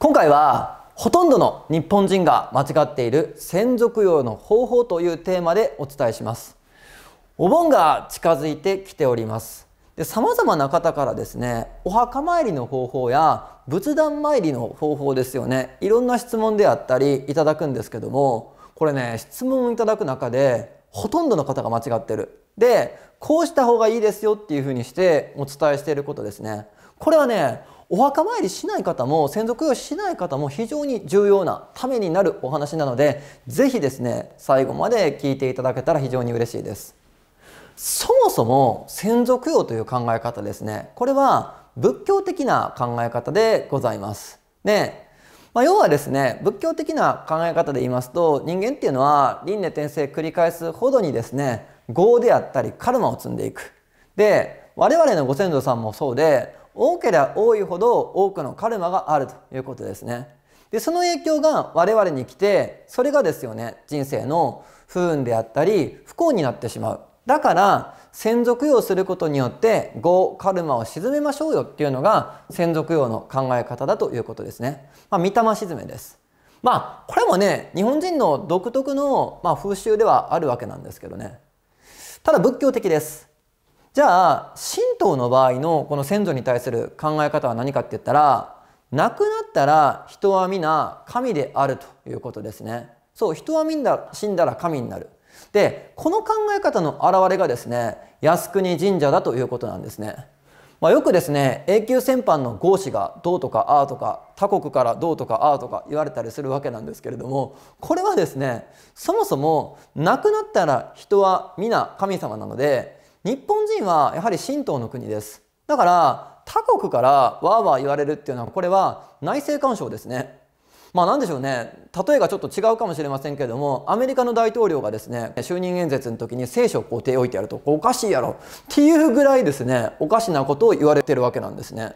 今回はほとんどの日本人が間違っている先祖供養の方法というテーマでお伝えしますお盆が近づいてきておりますで様々な方からですねお墓参りの方法や仏壇参りの方法ですよねいろんな質問であったりいただくんですけどもこれね質問をいただく中でほとんどの方が間違ってるでこうした方がいいですよっていうふうにしてお伝えしていることですねこれはねお墓参りしない方も先祖供養しない方も非常に重要なためになるお話なのでぜひですね最後まで聞いていただけたら非常に嬉しいです。そもそも先祖供養という考え方ですねこれは仏教的な考え方でございます。でまあ、要はですね仏教的な考え方で言いますと人間っていうのは輪廻転生繰り返すほどにですね業であったりカルマを積んでいく。で我々のご先祖さんもそうで多ければ多いほど多くのカルマがあるということですね。でその影響が我々に来てそれがですよね人生の不運であったり不幸になってしまう。だから専属用することによって業カルマを沈めましょうよっていうのが専属用の考え方だということですね。まあ、見た沈めです。まあこれもね日本人の独特の、まあ、風習ではあるわけなんですけどねただ仏教的ですじゃあ神道の場合のこの先祖に対する考え方は何かって言ったら亡くなったら人は皆神であるということですね。そう人はみんな死んだら神になる。でこの考え方の表れがですね靖国神社だということなんですね。まあ、よくですね永久戦犯の合子がどうとかああとか他国からどうとかああとか言われたりするわけなんですけれどもこれはですねそもそも亡くなったら人は皆神様なので日本人はやはり神道の国ですだから他国からわーわー言われるっていうのはこれは内政干渉ですねまあ何でしょうね例えがちょっと違うかもしれませんけれどもアメリカの大統領がですね就任演説の時に聖書をこう手置いてやるとおかしいやろっていうぐらいですねおかしなことを言われてるわけなんですね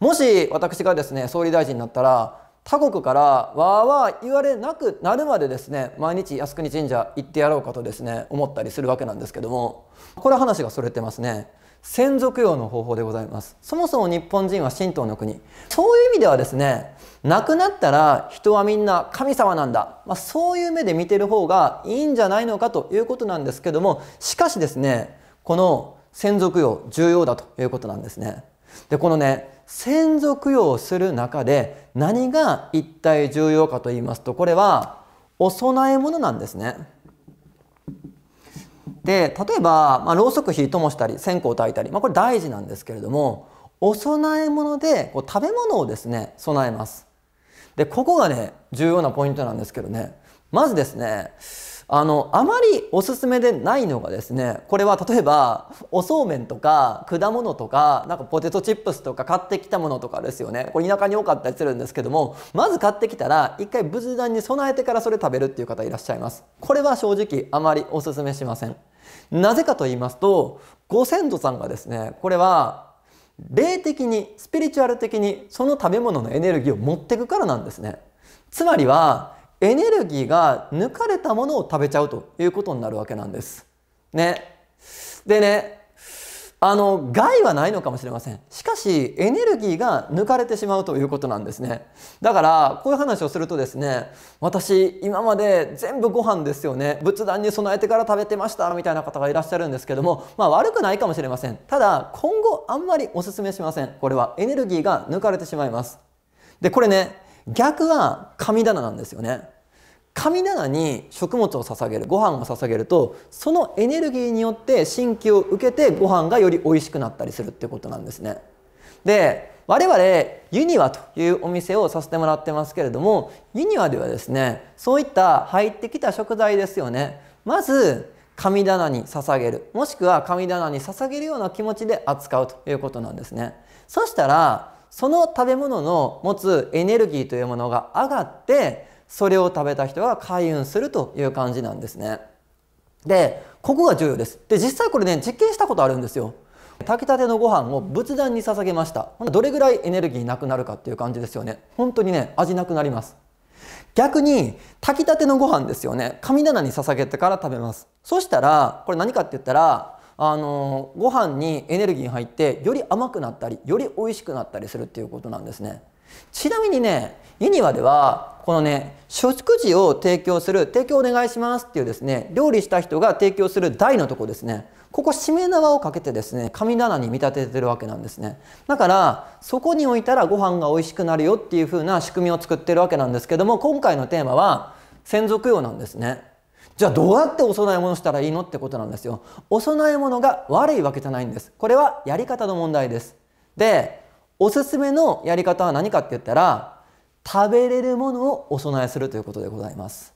もし私がですね総理大臣になったら他国からわーわー言われなくなるまでですね毎日靖国神社行ってやろうかとですね思ったりするわけなんですけどもこれ話がそれてますね先祖供養の方法でございますそもそも日本人は神道の国そういう意味ではですね亡くなったら人はみんな神様なんだ、まあ、そういう目で見てる方がいいんじゃないのかということなんですけどもしかしですねこの先祖供養重要だということなんですねでこのね先祖供養する中で何が一体重要かと言いますとこれはお供え物なんですね。で例えば、まあ、ろうそく火ともしたり線香を焚いたり、まあ、これ大事なんですけれどもお供え物でこう食べ物をですね備えます。でここがね重要なポイントなんですけどねまずですねあの、あまりおすすめでないのがですね、これは例えば、おそうめんとか、果物とか、なんかポテトチップスとか買ってきたものとかですよね。これ田舎に多かったりするんですけども、まず買ってきたら、一回仏壇に備えてからそれ食べるっていう方いらっしゃいます。これは正直あまりおすすめしません。なぜかと言いますと、ご先祖さんがですね、これは霊的にスピリチュアル的にその食べ物のエネルギーを持っていくからなんですねつまりはエネルギーが抜かれたものを食べちゃうということになるわけなんです。ね。でね、あの害はないのかもしれませんしかしエネルギーが抜かれてしまうということなんですねだからこういう話をするとですね私今まで全部ご飯ですよね仏壇に備えてから食べてましたみたいな方がいらっしゃるんですけどもまあ悪くないかもしれませんただ今後あんまりお勧めしませんこれはエネルギーが抜かれてしまいますでこれね逆は神棚なんですよね神棚に食物を捧げるご飯を捧げるとそのエネルギーによって神気を受けてご飯がより美味しくなったりするってことなんですねで我々ユニワというお店をさせてもらってますけれどもユニワではですねそういった入ってきた食材ですよねまず神棚に捧げるもしくは神棚に捧げるような気持ちで扱うということなんですねそしたらその食べ物の持つエネルギーというものが上がってそれを食べた人は開運するという感じなんですね。でここが重要です。で実際これね実験したことあるんですよ。炊きたてのご飯を仏壇に捧げましたどれぐらいエネルギーなくなるかっていう感じですよね本当にね味なくなります逆に炊きたてのご飯ですよね神棚に捧げてから食べますそしたらこれ何かって言ったらあのご飯にエネルギー入ってより甘くなったりより美味しくなったりするっていうことなんですねちなみにねユニワではこのね食事を提供する提供お願いしますっていうですね料理した人が提供する台のとこですねここ締め縄をかけてですね神棚に見立ててるわけなんですねだからそこに置いたらご飯が美味しくなるよっていう風な仕組みを作ってるわけなんですけども今回のテーマは先祖供養なんですねじゃあどうやってお供え物したらいいのってことなんですよお供え物が悪いわけじゃないんですこれはやり方の問題ですでおすすめのやり方は何かって言ったら食べれるものをお供えするということでございます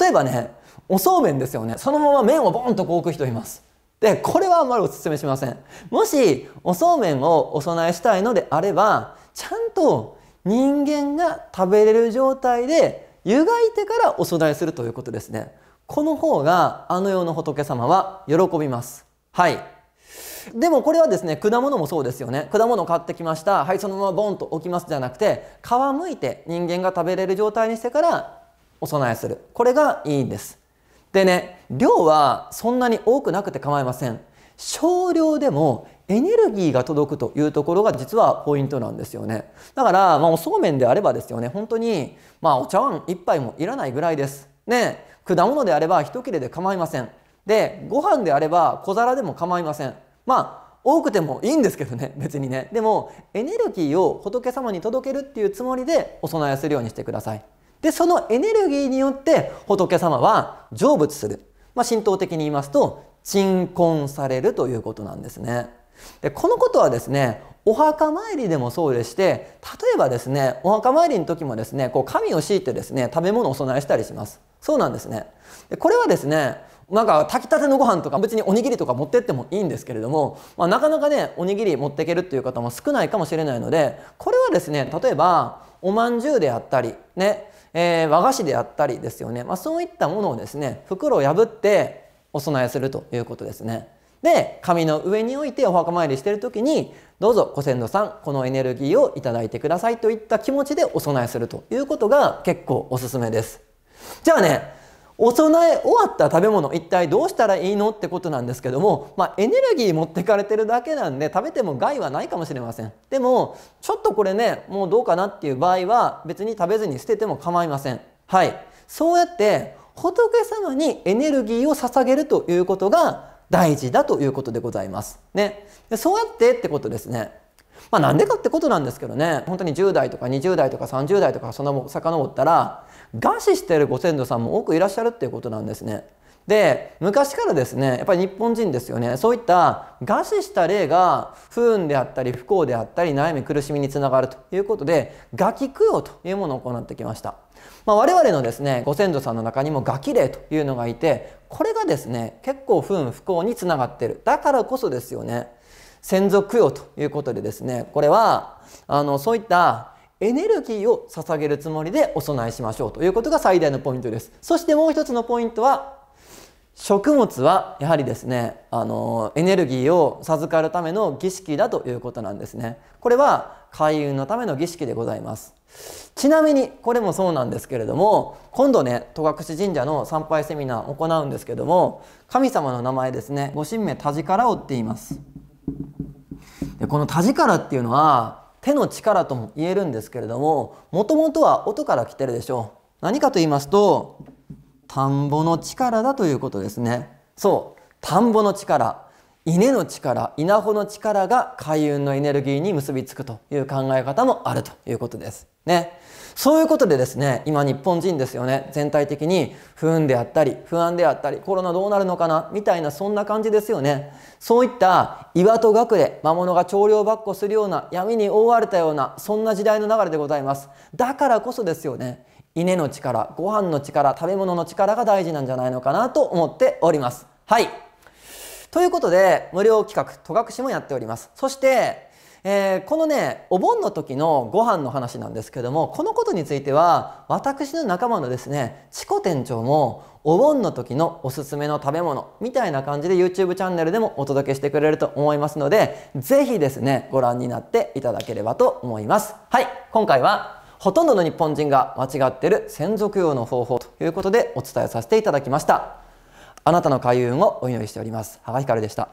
例えばねおそうめんですよねそのまま麺をボンとこう置く人いますでこれはあんまりお勧めしませんもしおそうめんをお供えしたいのであればちゃんと人間が食べれる状態で湯がいてからお供えするということですねこの方があの世の仏様は喜びます。はい。でもこれはですね、果物もそうですよね。果物買ってきました。はい、そのままボンと置きますじゃなくて、皮むいて人間が食べれる状態にしてからお供えする。これがいいんです。でね、量はそんなに多くなくて構いません。少量でもエネルギーが届くというところが実はポイントなんですよね。だから、まあ、おそうめんであればですよね、本当に、まあ、お茶碗1杯もいらないぐらいです。ね、果物であれば一切れで構いませんでご飯であれば小皿でも構いませんまあ多くてもいいんですけどね 別にねでもエネルギーを仏様に届けるっていうつもりでお供えするようにしてくださいでそのエネルギーによって仏様は成仏する、まあ、神道的に言いますと鎮魂されるということなんですねでこのことはですねお墓参りでもそうでして例えばですねお墓参りの時もですねこう紙を敷いてですね食べ物をお供えしたりしますそうなんですねでこれはですねなんか炊きたてのご飯とか別におにぎりとか持ってってもいいんですけれども、まあ、なかなかねおにぎり持っていけるっていう方も少ないかもしれないのでこれはですね例えばおまんじゅうであったりね、えー、和菓子であったりですよね、まあ、そういったものをですね袋を破ってお供えするということですね。で紙の上に置いてお墓参りしてる時にどうぞご先祖さんこのエネルギーを頂いてくださいといった気持ちでお供えするということが結構おすすめです。じゃあねお供え終わった食べ物一体どうしたらいいのってことなんですけども、まあ、エネルギー持ってかれてるだけなんで食べても害はないかもしれませんでもちょっとこれねもうどうかなっていう場合は別に食べずに捨てても構いませんはいそうやって仏様にエネルギーを捧げるということが大事だということでございます。ね、でそうやってってことですね。まあ、なんでかってことなんですけどね本当に10代とか20代とか30代とかそんなも遡ったら餓死してるご先祖さんも多くいらっしゃるっていうことなんですね。で昔からですねやっぱり日本人ですよねそういった餓死した例が不運であったり不幸であったり悩み苦しみにつながるということで餓鬼供養というものを行ってきました、まあ、我々のですねご先祖さんの中にも餓鬼霊というのがいてこれがですね結構不運不幸につながってるだからこそですよね先祖供養ということでですねこれはあのそういったエネルギーを捧げるつもりでお供えしましょうということが最大のポイントですそしてもう一つのポイントは食物はやはりですねあのエネルギーを授かるための儀式だということなんですねこれは開運のための儀式でございますちなみにこれもそうなんですけれども今度ね戸隠神社の参拝セミナーを行うんですけども神様の名前ですねご神名田力をって言いますでこの田力っていうのは手の力とも言えるんですけれどももともとは音から来てるでしょう何かと言いますと田んぼの力だということですねそう田んぼの力稲の力稲穂の力が開運のエネルギーに結びつくという考え方もあるということですねそういうことでですね今日本人ですよね全体的に不運であったり不安であったりコロナどうなるのかなみたいなそんな感じですよねそういった岩と学で魔物が長領ばっこするような闇に覆われたようなそんな時代の流れでございますだからこそですよね稲の力ご飯の力食べ物の力が大事なんじゃないのかなと思っておりますはいということで無料企画戸隠もやっておりますそしてえー、このねお盆の時のご飯の話なんですけどもこのことについては私の仲間のですねチコ店長もお盆の時のおすすめの食べ物みたいな感じで YouTube チャンネルでもお届けしてくれると思いますので是非ですねご覧になっていただければと思います。はい今回はほとんどの日本人が間違ってる専属用の方法ということでお伝えさせていただきましたあなたの開運をお祈りしております羽賀ひかるでした